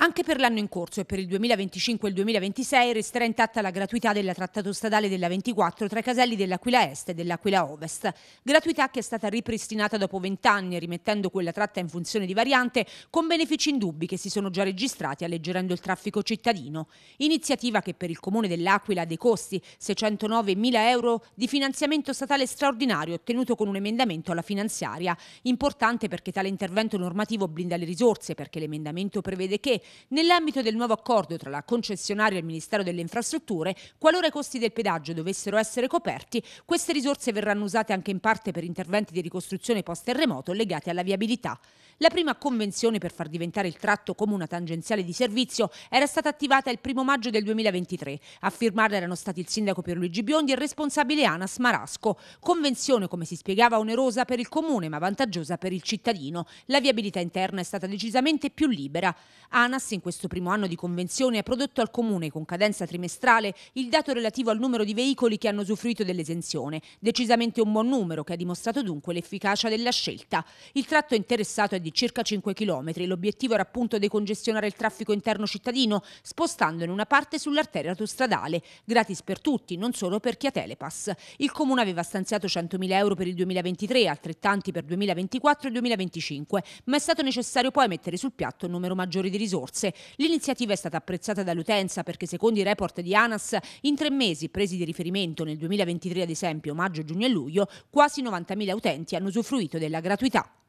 Anche per l'anno in corso e per il 2025 e il 2026 resterà intatta la gratuità della trattato stradale della 24 tra i caselli dell'Aquila Est e dell'Aquila Ovest. Gratuità che è stata ripristinata dopo vent'anni, rimettendo quella tratta in funzione di variante, con benefici indubbi che si sono già registrati alleggerendo il traffico cittadino. Iniziativa che per il comune dell'Aquila ha dei costi 609 mila euro di finanziamento statale straordinario ottenuto con un emendamento alla finanziaria. Importante perché tale intervento normativo blinda le risorse, perché l'emendamento prevede che Nell'ambito del nuovo accordo tra la concessionaria e il Ministero delle Infrastrutture, qualora i costi del pedaggio dovessero essere coperti, queste risorse verranno usate anche in parte per interventi di ricostruzione post-terremoto legati alla viabilità. La prima convenzione per far diventare il tratto come una tangenziale di servizio era stata attivata il 1 maggio del 2023. A firmarla erano stati il sindaco Pierluigi Biondi e il responsabile Anas Marasco. Convenzione, come si spiegava, onerosa per il comune ma vantaggiosa per il cittadino. La viabilità interna è stata decisamente più libera. Anas in questo primo anno di convenzione ha prodotto al comune con cadenza trimestrale il dato relativo al numero di veicoli che hanno usufruito dell'esenzione. Decisamente un buon numero che ha dimostrato dunque l'efficacia della scelta. Il tratto interessato è di di circa 5 km. L'obiettivo era appunto decongestionare il traffico interno cittadino, spostandone una parte sull'arteria autostradale, gratis per tutti, non solo per chi ha Telepass. Il comune aveva stanziato 100.000 euro per il 2023, altrettanti per 2024 e 2025, ma è stato necessario poi mettere sul piatto un numero maggiore di risorse. L'iniziativa è stata apprezzata dall'utenza perché secondo i report di ANAS, in tre mesi presi di riferimento nel 2023 ad esempio, maggio, giugno e luglio, quasi 90.000 utenti hanno usufruito della gratuità.